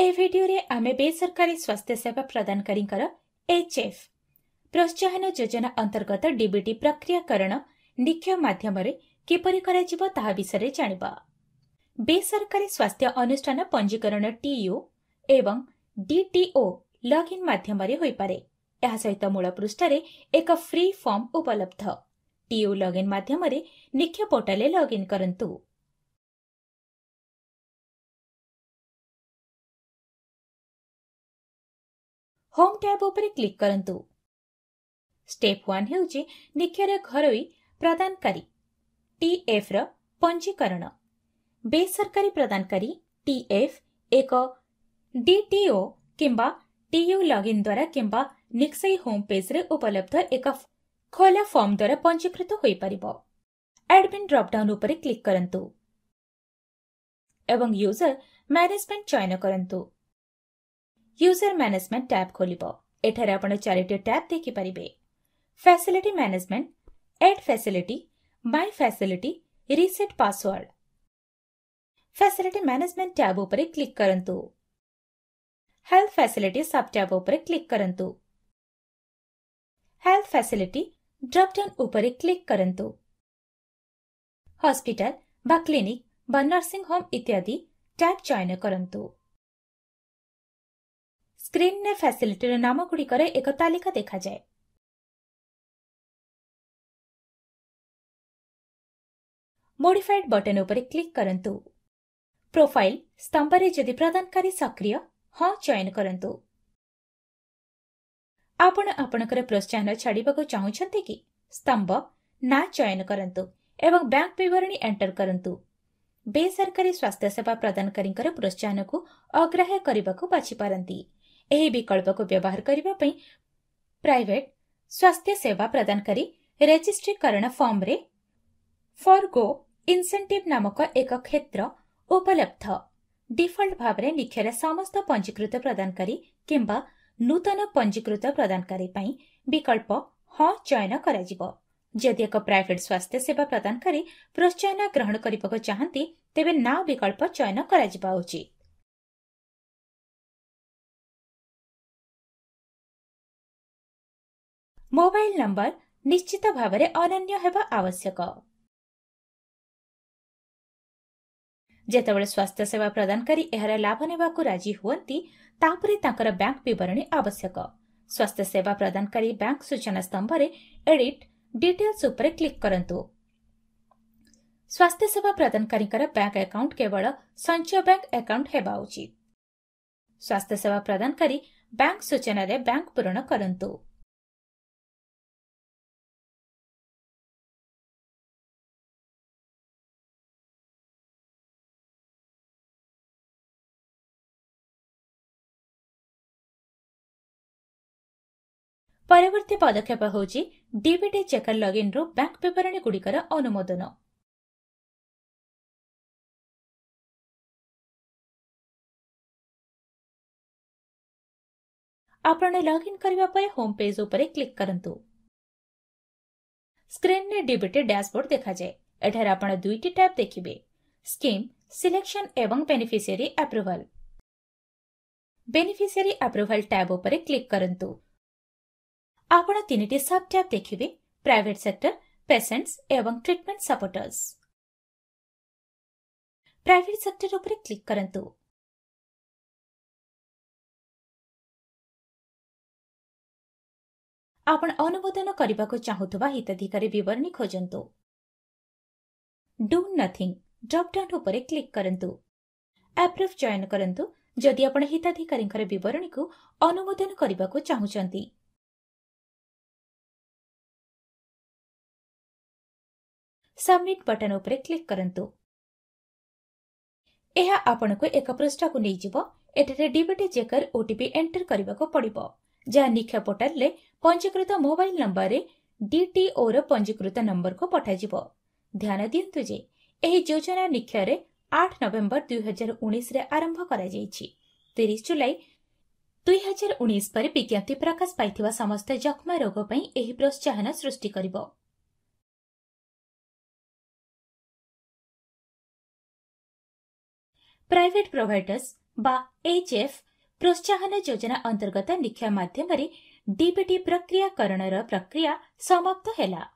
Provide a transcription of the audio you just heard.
ଏ ଭିଡିଓରେ ଆମେ ବେସରକାରୀ ସ୍ୱାସ୍ଥ୍ୟସେବା ପ୍ରଦାନକାରୀଙ୍କର ଏଚ୍ଏଫ୍ ପ୍ରୋହାହନ ଯୋଜନା ଅନ୍ତର୍ଗତ ଡିବିଟି ପ୍ରକ୍ରିୟାକରଣ ନିକ୍ଷୟ ମାଧ୍ୟମରେ କିପରି କରାଯିବ ତାହା ବିଷୟରେ ଜାଣିବା ବେସରକାରୀ ସ୍ୱାସ୍ଥ୍ୟ ଅନୁଷ୍ଠାନ ପଞ୍ଜୀକରଣ ଟିୟୁ ଏବଂ ଡିଟିଓ ଲଗ୍ଇନ୍ ମାଧ୍ୟମରେ ହୋଇପାରେ ଏହା ସହିତ ମୂଳ ପୃଷ୍ଠାରେ ଏକ ଫ୍ରି ଫର୍ମ ଉପଲବ୍ଧ ଟିୟୁ ଲଗ୍ଇନ୍ ମାଧ୍ୟମରେ ନିକ୍ଷ ପୋର୍ଟାଲରେ ଲଗ୍ଇନ୍ କରନ୍ତୁ ହୋମ୍ ଟ୍ୟାବ୍ ଉପରେ କ୍ଲିକ୍ କରନ୍ତୁ ଷ୍ଟେପ୍ ୱାନ୍ ହେଉଛି ନିକ୍ଷର ଘରୋଇ ପ୍ରଦାନକାରୀ ଟିଏଫ୍ର ପଞ୍ଜୀକରଣ ବେସରକାରୀ ପ୍ରଦାନକାରୀ ଟିଏଫ୍ ଏକ ଡିଟିଓ କିମ୍ବା ଟିୟୁ ଲଗ୍ଇନ୍ ଦ୍ୱାରା କିମ୍ବା ନିକ୍ସାଇ ହୋମ୍ ପେଜ୍ରେ ଉପଲବ୍ଧ ଏକ ଖୋଲା ଫର୍ମ ଦ୍ୱାରା ପଞ୍ଜୀକୃତ ହୋଇପାରିବ ଆଡ୍ମିନ୍ ଡ୍ରପ୍ଡାଉନ୍ ଉପରେ କ୍ଲିକ୍ କରନ୍ତୁ ଏବଂ ୟୁଜର୍ ମ୍ୟାନେଜ୍ମେଣ୍ଟ ଚୟନ କରନ୍ତୁ यूजर मैनेजमेंट टैब खोलिब ଏଠାରେ ଆପଣ ଚାରିଟି ଟ୍ୟାବ୍ ଦେଖିପାରିବେ facility management add facility my facility reset password facility management tab ଉପରେ କ୍ଲିକ୍ କରନ୍ତୁ ହେଲ୍ଥ ଫ୍ୟାସିଲିଟି ସବ୍ ଟ୍ୟାବ୍ ଉପରେ କ୍ଲିକ୍ କରନ୍ତୁ ହେଲ୍ଥ ଫ୍ୟାସିଲିଟି ଡ୍ରପ୍ଡାଉନ୍ ଉପରେ କ୍ଲିକ୍ କରନ୍ତୁ ହସ୍ପିଟାଲ ବା କ୍ଲିନିକ୍ ବା ନର୍ସିଂ ହୋମ୍ ଇତ୍ୟାଦି ଟ୍ୟାବ୍ ଚୟନ କରନ୍ତୁ ସ୍କ୍ରିନ୍ରେ ଫ୍ୟାସିଲିଟିର ନାମଗୁଡ଼ିକର ଏକ ତାଲିକା ଦେଖାଯାଏ ମୋଡିଫାଏଡ୍ ବଟନ୍ ଉପରେ କ୍ଲିକ୍ କରନ୍ତୁ ପ୍ରୋଫାଇଲ୍ ସ୍ତମ୍ଭରେ ଯଦି ପ୍ରଦାନକାରୀ ସକ୍ରିୟ ହଁ ଚୟନ କରନ୍ତୁ ଆପଣ ଆପଣଙ୍କର ପ୍ରୋତ୍ସାହନ ଛାଡ଼ିବାକୁ ଚାହୁଁଛନ୍ତି କି ସ୍ତମ୍ଭ ନା ଚୟନ କରନ୍ତୁ ଏବଂ ବ୍ୟାଙ୍କ ବିବରଣୀ ଏଣ୍ଟର କରନ୍ତୁ ବେସରକାରୀ ସ୍ୱାସ୍ଥ୍ୟସେବା ପ୍ରଦାନକାରୀଙ୍କର ପ୍ରୋତ୍ସାହନକୁ ଅଗ୍ରାହ୍ୟ କରିବାକୁ ବାଛିପାରନ୍ତି ଏହି ବିକଳ୍ପକୁ ବ୍ୟବହାର କରିବା ପାଇଁ ପ୍ରାଇଭେଟ୍ ସ୍ୱାସ୍ଥ୍ୟ ସେବା ପ୍ରଦାନକାରୀ ରେଜିଷ୍ଟ୍ରିକରଣ ଫର୍ମରେ ଫର୍ ଗୋ ଇନ୍ସେଣ୍ଟିଭ୍ ନାମକ ଏକ କ୍ଷେତ୍ର ଉପଲବ୍ଧ ଡିଫଲ୍ଟ ଭାବରେ ନିକ୍ଷରେ ସମସ୍ତ ପଞ୍ଜୀକୃତ ପ୍ରଦାନକାରୀ କିମ୍ବା ନୂତନ ପଞ୍ଜୀକୃତ ପ୍ରଦାନକାରୀ ପାଇଁ ବିକଳ୍ପ ହଁ ଚୟନ କରାଯିବ ଯଦି ଏକ ପ୍ରାଇଭେଟ୍ ସ୍ୱାସ୍ଥ୍ୟ ସେବା ପ୍ରଦାନକାରୀ ପ୍ରୋତ୍ସାହନ ଗ୍ରହଣ କରିବାକୁ ଚାହାନ୍ତି ତେବେ ନା ବିକଳ୍ପ ଚୟନ କରାଯିବା ଉଚିତ ମୋବାଇଲ ନମ୍ବର ନିଶ୍ଚିତ ଭାବରେ ଅନନ୍ୟ ହେବା ଆବଶ୍ୟକ ଯେତେବେଳେ ସ୍ୱାସ୍ଥ୍ୟସେବା ପ୍ରଦାନକାରୀ ଏହାର ଲାଭ ନେବାକୁ ରାଜି ହୁଅନ୍ତି ତାପରେ ତାଙ୍କର ବ୍ୟାଙ୍କ ବିବରଣୀ ଆବଶ୍ୟକ ସ୍ୱାସ୍ଥ୍ୟସେବା ପ୍ରଦାନକାରୀ ବ୍ୟାଙ୍କ ସୂଚନା ସ୍ତମ୍ଭରେ ଏଡିଟ୍ ଡିଟେଲ୍ସ ଉପରେ କ୍ଲିକ୍ କରନ୍ତୁ ସ୍ୱାସ୍ଥ୍ୟସେବା ପ୍ରଦାନକାରୀଙ୍କର ବ୍ୟାଙ୍କ ଆକାଉଣ୍ଟ କେବଳ ସଞ୍ଚୟ ବ୍ୟାଙ୍କ ଆକାଉଣ୍ଟ ହେବା ଉଚିତ ସ୍ୱାସ୍ଥ୍ୟସେବା ପ୍ରଦାନକାରୀ ବ୍ୟାଙ୍କ ସୂଚନାରେ ବ୍ୟାଙ୍କ ପୂରଣ କରନ୍ତୁ परवर्त पदक्षेप हूँ डिबिटे चेकर लगइन रु बैंक बरणी गुड़िकर अनुमोदन लगइन करने होम पेज उपरे क्लिक करंतु। स्क्रीन ने डिबिटे डैशबोर्ड देखा जाए एठार दुईट टैब देखिए स्कीम सिलेक्शन एवं beneficiary approval beneficiary approval tab उपरे क्लिक करंतु। आपण तीनटी सब सेक्टर पेशेंट्स एवं ट्रीटमेंट सपोर्टर्स प्राइवेट सेक्टर ऊपर क्लिक करंतु अनुमोदन करबा को चाहुतबा हितधिकारी विवरणी खोजंतु डू नथिंग ड्रॉप क्लिक करंतु चयन करंतु जदि को अनुमोदन करबा को चाहुचंती ସବମିଟ୍ ବଟନ୍ ଉପରେ କ୍ଲିକ୍ କରନ୍ତୁ ଏହା ଆପଣଙ୍କୁ ଏକ ପୃଷ୍ଠାକୁ ନେଇଯିବ ଏଠାରେ ଡିବିଟି ଚେକର ଓଟିପି ଏଣ୍ଟର କରିବାକୁ ପଡ଼ିବ ଯାହା ନିଖ ପୋର୍ଟାଲରେ ପଞ୍ଜୀକୃତ ମୋବାଇଲ୍ ନମ୍ବରରେ ଡିଟିଓର ପଞ୍ଜୀକୃତ ନମ୍ବରକୁ ପଠାଯିବ ଧ୍ୟାନ ଦିଅନ୍ତୁ ଯେ ଏହି ଯୋଜନା ନିକ୍ଷୟରେ ଆଠ ନଭେମ୍ବର ଦୁଇହଜାର ଉଣେଇଶରେ ଆରମ୍ଭ କରାଯାଇଛି ତିରିଶ ଜୁଲାଇ ଦୁଇହଜାର ଉଣେଇଶ ପରେ ବିଜ୍ଞପ୍ତି ପ୍ରକାଶ ପାଇଥିବା ସମସ୍ତ ଯକ୍ଷ୍ମା ରୋଗ ପାଇଁ ଏହି ପ୍ରୋହାହନ ସୃଷ୍ଟି କରିବ ପ୍ରାଇଭେଟ୍ ପ୍ରୋଭାଇଡର୍ସ ବା ଏଚ୍ ଏଫ୍ ପ୍ରୋହନ ଯୋଜନା ଅନ୍ତର୍ଗତ ନିକ୍ଷା ମାଧ୍ୟମରେ ଡିବିଟି ପ୍ରକ୍ରିୟାକରଣର ପ୍ରକ୍ରିୟା ସମାପ୍ତ ହେଲା